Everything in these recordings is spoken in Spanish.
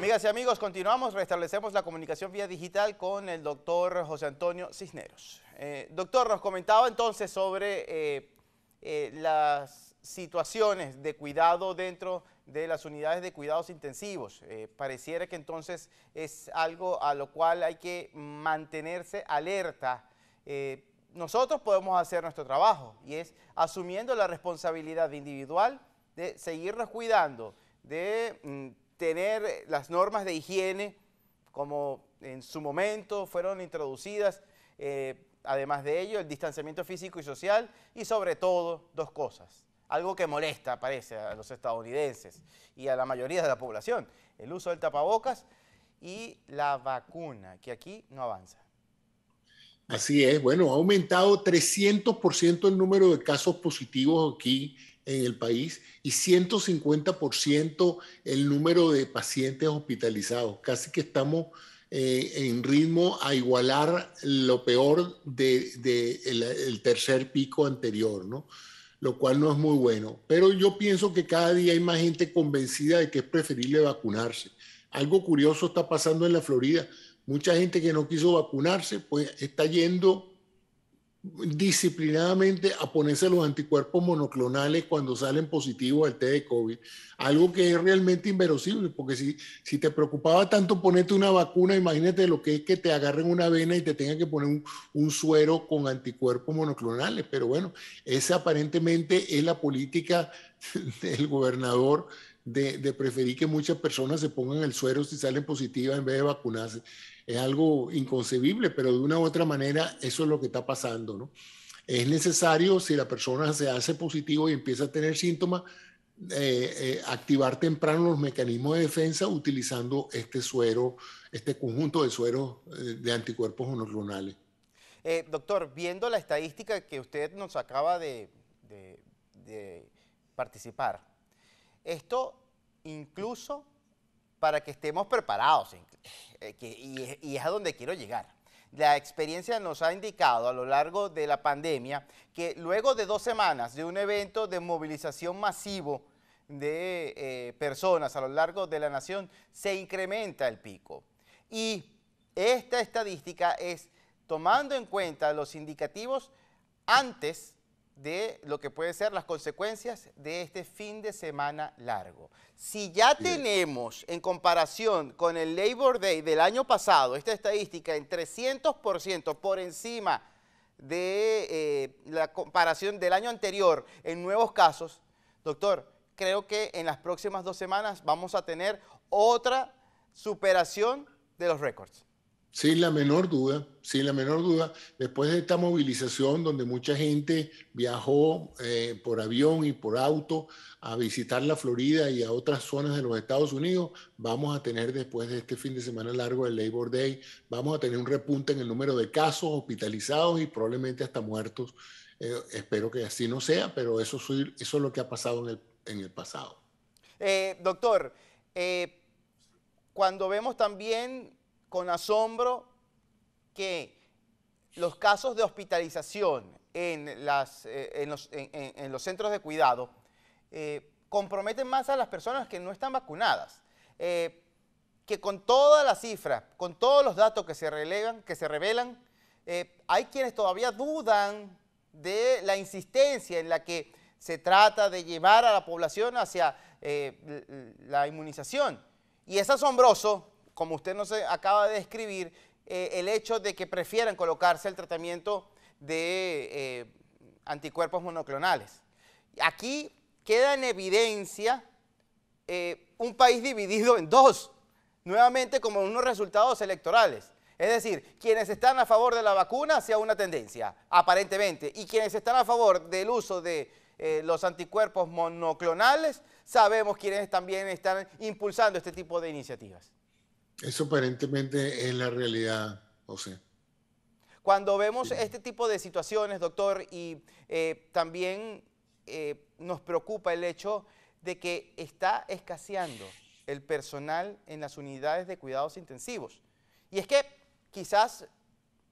Amigas y amigos, continuamos, restablecemos la comunicación vía digital con el doctor José Antonio Cisneros. Eh, doctor, nos comentaba entonces sobre eh, eh, las situaciones de cuidado dentro de las unidades de cuidados intensivos. pareciera que entonces es algo a lo cual hay que mantenerse alerta. nosotros podemos hacer nuestro trabajo y es asumiendo la responsabilidad individual de seguirnos cuidando, de mm, tener eh, las normas de higiene como en su momento fueron introducidas, eh, además de ello el distanciamiento físico y social y sobre todo dos cosas, algo que molesta parece a los estadounidenses y a la mayoría de la población, el uso del tapabocas y la vacuna, que aquí no avanza. Así es, bueno, ha aumentado 300% el número de casos positivos aquí en el país y 150% el número de pacientes hospitalizados. Casi que estamos eh, en ritmo a igualar lo peor del de, tercer pico anterior, ¿no? lo cual no es muy bueno. Pero yo pienso que cada día hay más gente convencida de que es preferible vacunarse. Algo curioso está pasando en la Florida. Mucha gente que no quiso vacunarse, pues está yendo disciplinadamente a ponerse los anticuerpos monoclonales cuando salen positivos al té de COVID, algo que es realmente inverosible, porque si, si te preocupaba tanto ponerte una vacuna, imagínate lo que es que te agarren una vena y te tengan que poner un, suero con anticuerpos monoclonales, pero bueno, esa aparentemente es la política del gobernador de, de, preferir que muchas personas se pongan el suero si salen positivas en vez de vacunarse. Es algo inconcebible, pero de una u otra manera eso es lo que está pasando, Es necesario, si la persona se hace positivo y empieza a tener síntomas, eh, eh, activar temprano los mecanismos de defensa utilizando este suero, este conjunto de sueros eh, de anticuerpos monoclonales. doctor, viendo la estadística que usted nos acaba de participar, esto incluso para que estemos preparados. Eh, y, es a donde quiero llegar la experiencia nos ha indicado a lo largo de la pandemia que luego de dos semanas de un evento de movilización masivo de eh, personas a lo largo de la nación, se incrementa el pico. Y esta estadística es tomando en cuenta los indicativos antes de lo que pueden ser las consecuencias de este fin de semana largo. Si ya tenemos en comparación con el Labor Day del año pasado esta estadística en 300% por encima de eh, la comparación del año anterior en nuevos casos, doctor, creo que en las próximas dos semanas vamos a tener otra superación de los récords. Sin la menor duda, sin la menor duda, después de esta movilización donde mucha gente viajó eh, por avión y por auto a visitar la Florida y a otras zonas de los Estados Unidos, vamos a tener después de este fin de semana largo el Labor Day, vamos a tener un repunte en el número de casos hospitalizados y probablemente hasta muertos. Eh, espero que así no sea, pero eso, es lo que ha pasado en el, pasado. Eh, doctor, cuando vemos también con asombro que los casos de hospitalización en, eh, los, centros de cuidado eh, comprometen más a las personas que no están vacunadas. Eh, que con todas las cifras, con todos los datos que se que se revelan, hay quienes todavía dudan de la insistencia en la que se trata de llevar a la población hacia la inmunización. Y es asombroso como usted nos acaba de describir, eh, el hecho de que prefieran colocarse el tratamiento de eh, anticuerpos monoclonales. Aquí queda en evidencia eh, un país dividido en dos, nuevamente como unos resultados electorales. Es decir, quienes están a favor de la vacuna sea una tendencia, aparentemente, y quienes están a favor del uso de los anticuerpos monoclonales, sabemos quienes también están impulsando este tipo de iniciativas. Eso aparentemente es la realidad, José. Cuando vemos este tipo de situaciones, doctor, y eh, también eh, nos preocupa el hecho de que está escaseando el personal en las unidades de cuidados intensivos. Y es que quizás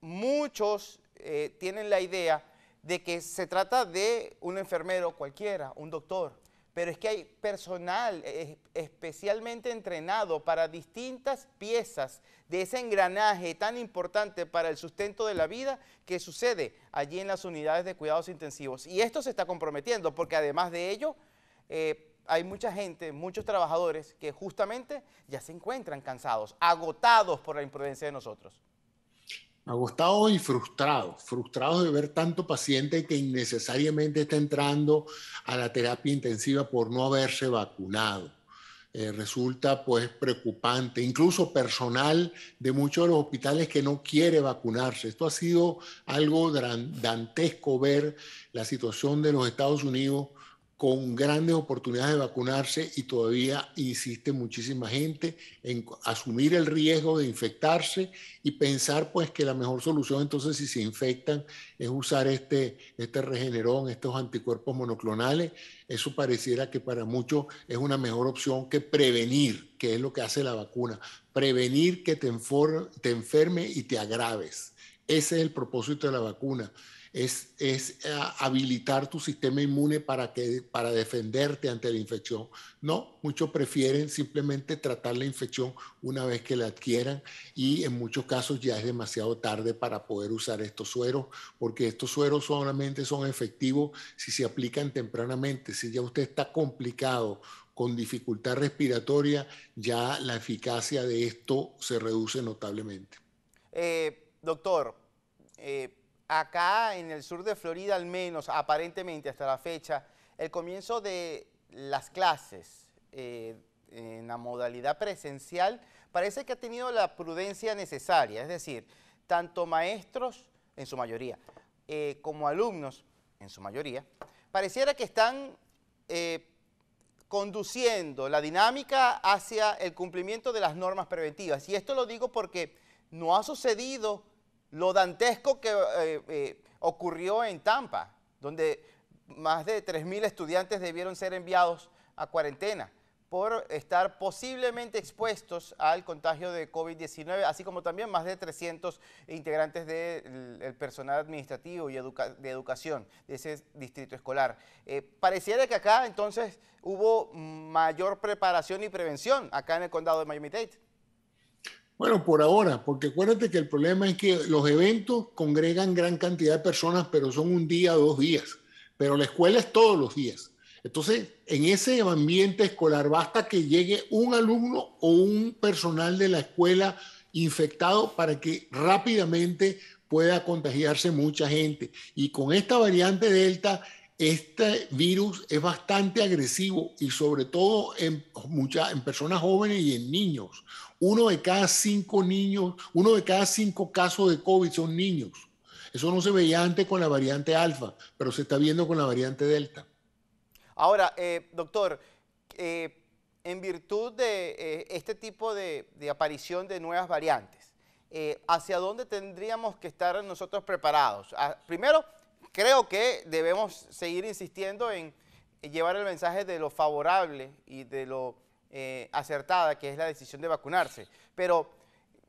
muchos eh, tienen la idea de que se trata de un enfermero cualquiera, un doctor, pero es que hay personal e, especialmente entrenado para distintas piezas de ese engranaje tan importante para el sustento de la vida que sucede allí en las unidades de cuidados intensivos. Y esto se está comprometiendo porque además de ello eh, hay mucha gente, muchos trabajadores que justamente ya se encuentran cansados, agotados por la imprudencia de nosotros agostados y frustrado, frustrado de ver tanto paciente que innecesariamente está entrando a la terapia intensiva por no haberse vacunado. Eh, resulta pues preocupante, incluso personal de muchos de los hospitales que no quiere vacunarse. Esto ha sido algo dantesco ver la situación de los Estados Unidos con grandes oportunidades de vacunarse y todavía insiste muchísima gente en asumir el riesgo de infectarse y pensar pues que la mejor solución entonces si se infectan es usar este, este regenerón, estos anticuerpos monoclonales. Eso pareciera que para muchos es una mejor opción que prevenir, que es lo que hace la vacuna, prevenir que te, te enferme y te agraves. Ese es el propósito de la vacuna es, eh, habilitar tu sistema inmune para, que, para defenderte ante la infección. No, muchos prefieren simplemente tratar la infección una vez que la adquieran y en muchos casos ya es demasiado tarde para poder usar estos sueros, porque estos sueros solamente son efectivos si se aplican tempranamente, si ya usted está complicado con dificultad respiratoria, ya la eficacia de esto se reduce notablemente. Eh, doctor, eh acá en el sur de Florida al menos, aparentemente hasta la fecha, el comienzo de las clases eh, en la modalidad presencial parece que ha tenido la prudencia necesaria, es decir, tanto maestros, en su mayoría, eh, como alumnos, en su mayoría, pareciera que están eh, conduciendo la dinámica hacia el cumplimiento de las normas preventivas. Y esto lo digo porque no ha sucedido lo dantesco que eh, eh, ocurrió en Tampa, donde más de 3.000 estudiantes debieron ser enviados a cuarentena por estar posiblemente expuestos al contagio de COVID-19, así como también más de 300 integrantes del personal administrativo y de educación de ese distrito escolar. Eh, pareciera que acá entonces hubo mayor preparación y prevención, acá en el condado de Miami-Dade. Bueno, por ahora, porque acuérdate que el problema es que los eventos congregan gran cantidad de personas, pero son un día, dos días. Pero la escuela es todos los días. Entonces, en ese ambiente escolar basta que llegue un alumno o un personal de la escuela infectado para que rápidamente pueda contagiarse mucha gente. Y con esta variante Delta, este virus es bastante agresivo y sobre todo en, personas jóvenes y en niños. Uno de cada cinco niños, uno de cada cinco casos de COVID son niños. Eso no se veía antes con la variante alfa, pero se está viendo con la variante delta. Ahora, eh, doctor, eh, en virtud de eh, este tipo de, aparición de nuevas variantes, ¿hacia dónde tendríamos que estar nosotros preparados? Ah, primero, creo que debemos seguir insistiendo en llevar el mensaje de lo favorable y de lo eh, acertada que es la decisión de vacunarse. Pero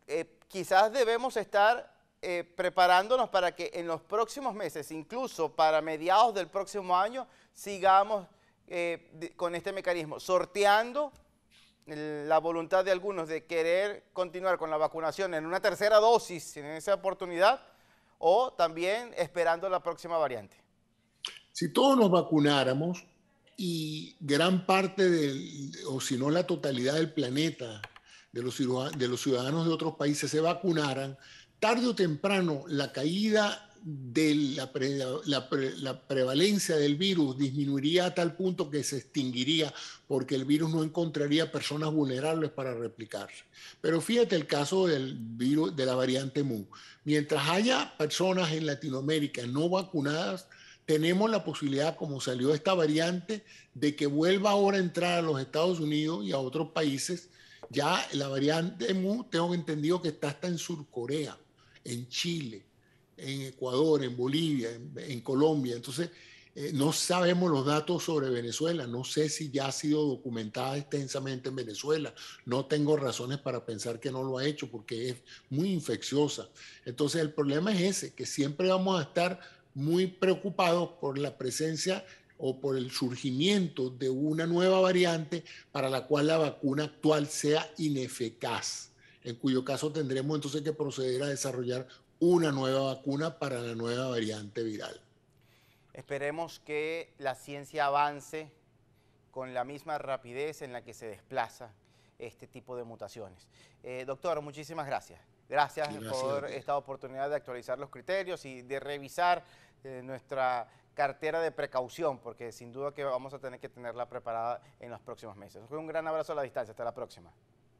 eh, quizás debemos estar eh, preparándonos para que en los próximos meses, incluso para mediados del próximo año, sigamos con este mecanismo, sorteando la voluntad de algunos de querer continuar con la vacunación en una tercera dosis en esa oportunidad o también esperando la próxima variante? Si todos nos vacunáramos y gran parte del, o si no la totalidad del planeta, de los, de los ciudadanos de otros países se vacunaran, tarde o temprano la caída de la, prevalencia del virus disminuiría a tal punto que se extinguiría porque el virus no encontraría personas vulnerables para replicarse. Pero fíjate el caso del virus de la variante Mu. Mientras haya personas en Latinoamérica no vacunadas, tenemos la posibilidad, como salió esta variante, de que vuelva ahora a entrar a los Estados Unidos y a otros países. Ya la variante Mu, tengo entendido que está hasta en Surcorea, en Chile en Ecuador, en Bolivia, en, Colombia. Entonces, eh, no sabemos los datos sobre Venezuela, no sé si ya ha sido documentada extensamente en Venezuela, no tengo razones para pensar que no lo ha hecho porque es muy infecciosa. Entonces el problema es ese, que siempre vamos a estar muy preocupados por la presencia o por el surgimiento de una nueva variante para la cual la vacuna actual sea ineficaz, en cuyo caso tendremos entonces que proceder a desarrollar una nueva vacuna para la nueva variante viral. Esperemos que la ciencia avance con la misma rapidez en la que se desplaza este tipo de mutaciones. Eh, doctor, muchísimas gracias. Gracias, por esta oportunidad de actualizar los criterios y de revisar eh, nuestra cartera de precaución, porque sin duda que vamos a tener que tenerla preparada en los próximos meses. Un gran abrazo a la distancia, hasta la próxima.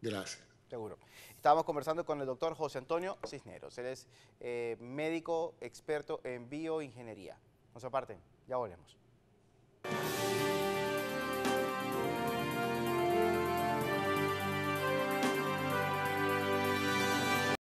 Gracias. Seguro. Estábamos conversando con el doctor José Antonio Cisneros. Él es eh, médico experto en bioingeniería. se aparten, ya volvemos.